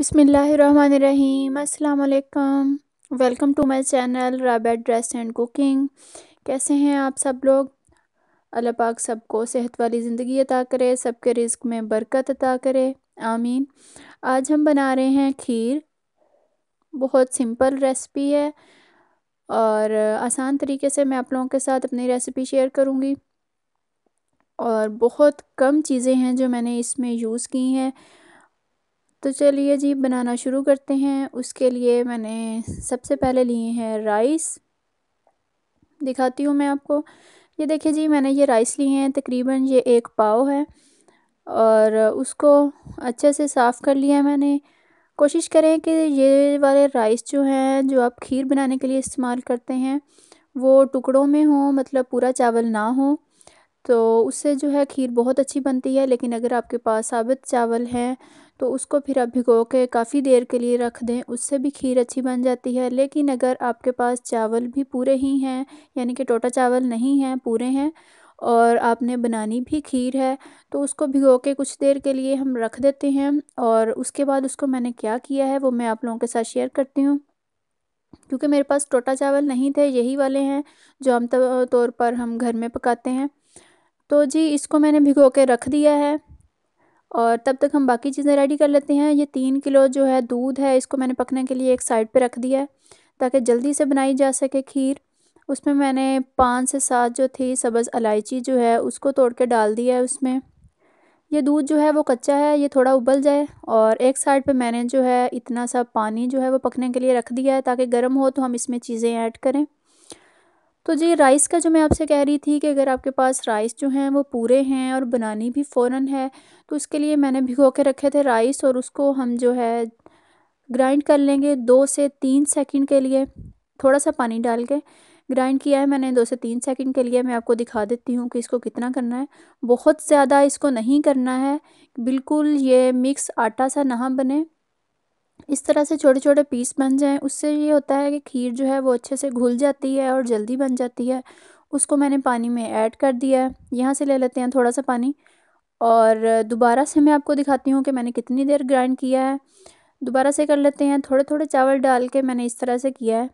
अस्सलाम वालेकुम welcome to my channel राबेट ड्रेस एंड कुकिंग कैसे हैं आप सब लोग अल्लाह पाक सबको सेहत वाली ज़िंदगी अता करे सबके रिस्क में बरकत अता करे आमीन आज हम बना रहे हैं खीर बहुत सिंपल रेसिपी है और आसान तरीके से मैं आप लोगों के साथ अपनी रेसिपी शेयर करूँगी और बहुत कम चीज़ें हैं जो मैंने इसमें यूज़ की हैं तो चलिए जी बनाना शुरू करते हैं उसके लिए मैंने सबसे पहले लिए हैं राइस दिखाती हूँ मैं आपको ये देखिए जी मैंने ये राइस लिए हैं तकरीबन ये एक पाव है और उसको अच्छे से साफ़ कर लिया मैंने कोशिश करें कि ये वाले राइस जो हैं जो आप खीर बनाने के लिए इस्तेमाल करते हैं वो टुकड़ों में हो मतलब पूरा चावल ना हो तो उससे जो है खीर बहुत अच्छी बनती है लेकिन अगर आपके पास साबुत चावल हैं तो उसको फिर आप भिगो के काफ़ी देर के लिए रख दें उससे भी खीर अच्छी बन जाती है लेकिन अगर आपके पास चावल भी पूरे ही हैं यानी कि टोटा चावल नहीं हैं पूरे हैं और आपने बनानी भी खीर है तो उसको भिगो के कुछ देर के लिए हम रख देते हैं और उसके बाद उसको मैंने क्या किया है वो मैं आप लोगों के साथ शेयर करती हूँ क्योंकि मेरे पास टोटा चावल नहीं थे यही वाले हैं जो आमतौर पर हम घर में पकाते हैं तो जी इसको मैंने भिगो के रख दिया है और तब तक हम बाकी चीज़ें रेडी कर लेते हैं ये तीन किलो जो है दूध है इसको मैंने पकने के लिए एक साइड पे रख दिया है ताकि जल्दी से बनाई जा सके खीर उसमें मैंने पाँच से सात जो थी सब्ज़ इलायची जो है उसको तोड़ के डाल दिया है उसमें ये दूध जो है वो कच्चा है ये थोड़ा उबल जाए और एक साइड पर मैंने जो है इतना सा पानी जो है वो पकने के लिए रख दिया है ताकि गर्म हो तो हम इसमें चीज़ें ऐड करें तो जी राइस का जो मैं आपसे कह रही थी कि अगर आपके पास राइस जो हैं वो पूरे हैं और बनानी भी फ़ौर है तो उसके लिए मैंने भिगो के रखे थे राइस और उसको हम जो है ग्राइंड कर लेंगे दो से तीन सेकंड के लिए थोड़ा सा पानी डाल के ग्राइंड किया है मैंने दो से तीन सेकंड के लिए मैं आपको दिखा देती हूँ कि इसको कितना करना है बहुत ज़्यादा इसको नहीं करना है बिल्कुल ये मिक्स आटा सा ना बने इस तरह से छोटे छोटे पीस बन जाएं उससे ये होता है कि खीर जो है वो अच्छे से घुल जाती है और जल्दी बन जाती है उसको मैंने पानी में ऐड कर दिया है यहाँ से ले लेते हैं थोड़ा सा पानी और दोबारा से मैं आपको दिखाती हूँ कि मैंने कितनी देर ग्राइंड किया है दोबारा से कर लेते हैं थोड़े थोड़े चावल डाल के मैंने इस तरह से किया है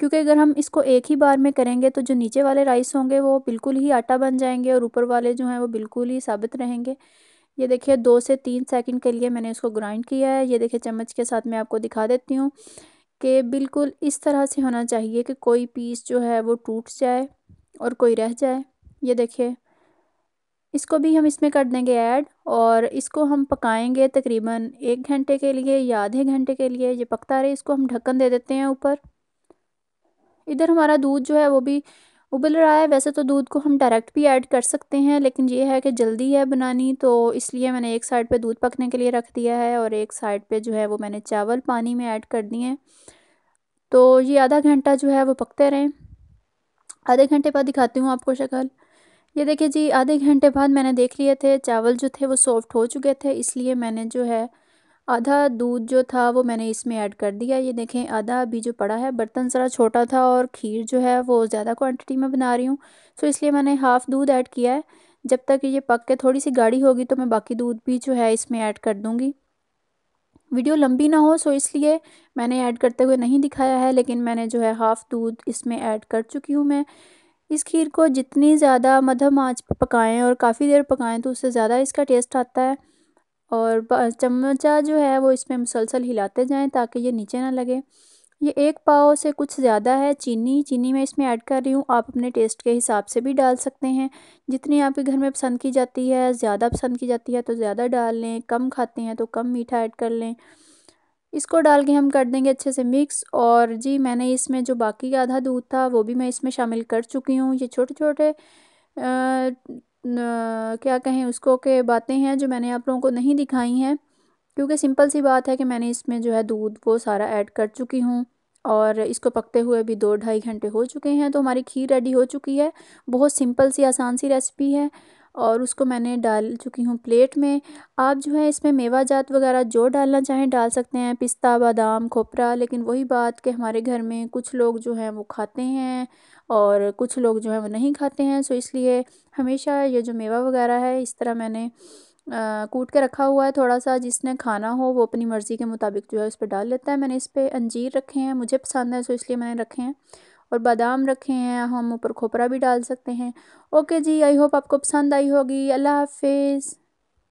क्योंकि अगर हम इसको एक ही बार में करेंगे तो जो नीचे वाले राइस होंगे वो बिल्कुल ही आटा बन जाएंगे और ऊपर वाले जो हैं वो बिल्कुल ही साबित रहेंगे ये देखिए दो से तीन सेकंड के लिए मैंने इसको ग्राइंड किया है ये देखिए चम्मच के साथ मैं आपको दिखा देती हूँ कि बिल्कुल इस तरह से होना चाहिए कि कोई पीस जो है वो टूट जाए और कोई रह जाए ये देखिए इसको भी हम इसमें कर देंगे ऐड और इसको हम पकाएंगे तकरीबन एक घंटे के लिए या आधे घंटे के लिए ये पकता रहे इसको हम ढक्कन दे देते हैं ऊपर इधर हमारा दूध जो है वो भी उबल रहा है वैसे तो दूध को हम डायरेक्ट भी ऐड कर सकते हैं लेकिन ये है कि जल्दी है बनानी तो इसलिए मैंने एक साइड पे दूध पकने के लिए रख दिया है और एक साइड पे जो है वो मैंने चावल पानी में ऐड कर दिए हैं तो ये आधा घंटा जो है वो पकते रहें आधे घंटे बाद दिखाती हूँ आपको शक्ल ये देखिए जी आधे घंटे बाद मैंने देख लिए थे चावल जो थे वो सॉफ्ट हो चुके थे इसलिए मैंने जो है आधा दूध जो था वो मैंने इसमें ऐड कर दिया ये देखें आधा अभी जो पड़ा है बर्तन ज़रा छोटा था और खीर जो है वो ज़्यादा क्वांटिटी में बना रही हूँ सो तो इसलिए मैंने हाफ़ दूध ऐड किया है जब तक ये पक के थोड़ी सी गाढ़ी होगी तो मैं बाकी दूध भी जो है इसमें ऐड कर दूँगी वीडियो लंबी ना हो सो इसलिए मैंने ऐड करते हुए नहीं दिखाया है लेकिन मैंने जो है हाफ़ दूध इसमें ऐड कर चुकी हूँ मैं इस खीर को जितनी ज़्यादा मध्यम आंच पर पकाएं और काफ़ी देर पकाएं तो उससे ज़्यादा इसका टेस्ट आता है और चमचा जो है वो इसमें मुसलसल हिलाते जाएं ताकि ये नीचे ना लगे ये एक पाव से कुछ ज़्यादा है चीनी चीनी मैं इसमें ऐड कर रही हूँ आप अपने टेस्ट के हिसाब से भी डाल सकते हैं जितनी आपके घर में पसंद की जाती है ज़्यादा पसंद की जाती है तो ज़्यादा डाल लें कम खाते हैं तो कम मीठा ऐड कर लें इसको डाल के हम कर देंगे अच्छे से मिक्स और जी मैंने इसमें जो बाकी आधा दूध था वो भी मैं इसमें शामिल कर चुकी हूँ ये छोटे छोटे क्या कहें उसको के बातें हैं जो मैंने आप लोगों को नहीं दिखाई हैं क्योंकि सिंपल सी बात है कि मैंने इसमें जो है दूध वो सारा ऐड कर चुकी हूँ और इसको पकते हुए भी दो ढाई घंटे हो चुके हैं तो हमारी खीर रेडी हो चुकी है बहुत सिंपल सी आसान सी रेसिपी है और उसको मैंने डाल चुकी हूँ प्लेट में आप जो है इसमें मेवा जात वगैरह जो डालना चाहें डाल सकते हैं पिस्ता बादाम खोपरा लेकिन वही बात कि हमारे घर में कुछ लोग जो हैं वो खाते हैं और कुछ लोग जो हैं वो नहीं खाते हैं सो इसलिए हमेशा ये जो मेवा वगैरह है इस तरह मैंने कूट के रखा हुआ है थोड़ा सा जिसने खाना हो वो अपनी मर्ज़ी के मुताबिक जो है उस पर डाल लेता है मैंने इस पर अंजीर रखे हैं मुझे पसंद है सो इसलिए मैंने रखे हैं और बादाम रखे हैं हम ऊपर खोपरा भी डाल सकते हैं ओके जी आई होप आपको पसंद आई होगी अल्लाह हाफिज़